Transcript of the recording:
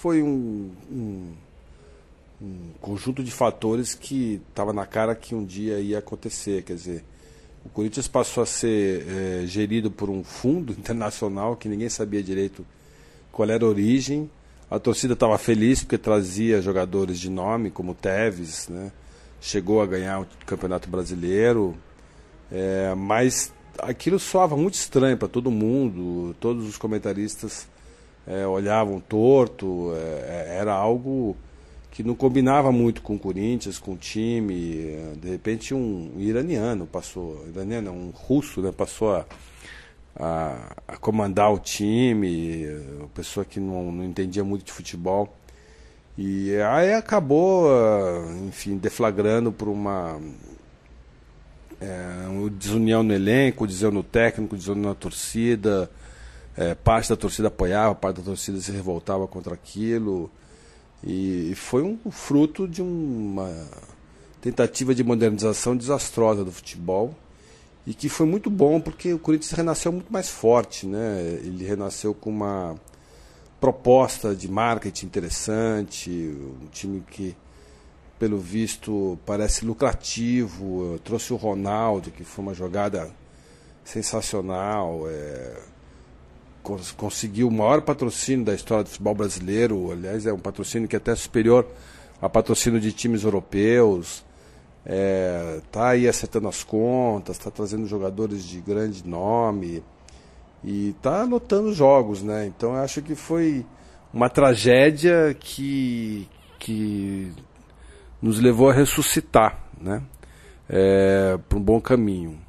foi um, um, um conjunto de fatores que estava na cara que um dia ia acontecer. Quer dizer, o Corinthians passou a ser é, gerido por um fundo internacional que ninguém sabia direito qual era a origem. A torcida estava feliz porque trazia jogadores de nome, como Teves, né? chegou a ganhar o Campeonato Brasileiro, é, mas aquilo soava muito estranho para todo mundo, todos os comentaristas é, olhavam torto, é, era algo que não combinava muito com o Corinthians, com o time. É, de repente um iraniano passou, iraniano, um russo, né, passou a, a, a comandar o time, é, uma pessoa que não, não entendia muito de futebol. E aí acabou, é, enfim, deflagrando por uma é, desunião no elenco, desunião no técnico, desunião na torcida, é, parte da torcida apoiava, parte da torcida se revoltava contra aquilo. E, foi um fruto de uma tentativa de modernização desastrosa do futebol e que foi muito bom porque o Corinthians renasceu muito mais forte, né? Ele renasceu com uma proposta de marketing interessante, um time que pelo visto parece lucrativo, trouxe o Ronaldo, que foi uma jogada sensacional, é cons conseguiu o maior patrocínio da história do futebol brasileiro. Aliás, é um patrocínio que é até superior a patrocínio de times europeus. É, tá aí acertando as contas, está trazendo jogadores de grande nome e tá anotando jogos, né? Então eu acho que foi uma tragédia que, que nos levou a ressuscitar, né? É, para um bom caminho.